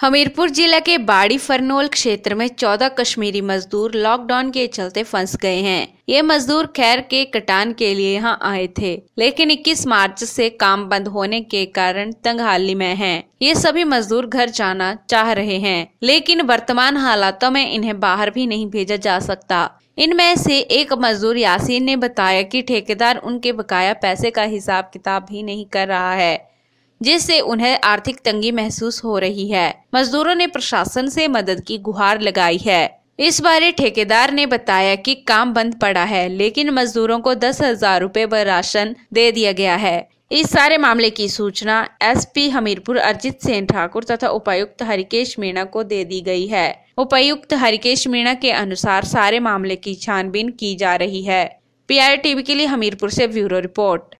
हमीरपुर जिला के बाड़ी फरनोल क्षेत्र में 14 कश्मीरी मजदूर लॉकडाउन के चलते फंस गए हैं ये मजदूर खैर के कटान के लिए यहाँ आए थे लेकिन 21 मार्च से काम बंद होने के कारण तंग हाली में हैं। ये सभी मजदूर घर जाना चाह रहे हैं लेकिन वर्तमान हालातों में इन्हें बाहर भी नहीं भेजा जा सकता इनमें से एक मजदूर यासीन ने बताया कि ठेकेदार उनके बकाया पैसे का हिसाब किताब भी नहीं कर रहा है जिससे उन्हें आर्थिक तंगी महसूस हो रही है मजदूरों ने प्रशासन से मदद की गुहार लगाई है इस बारे ठेकेदार ने बताया कि काम बंद पड़ा है लेकिन मजदूरों को दस हजार रूपए व राशन दे दिया गया है इस सारे मामले की सूचना एसपी हमीरपुर अर्जित सेन ठाकुर तथा उपायुक्त हरिकेश मीणा को दे दी गई है उपायुक्त हरिकेश मीणा के अनुसार सारे मामले की छानबीन की जा रही है टीवी के लिए हमीरपुर से ब्यूरो रिपोर्ट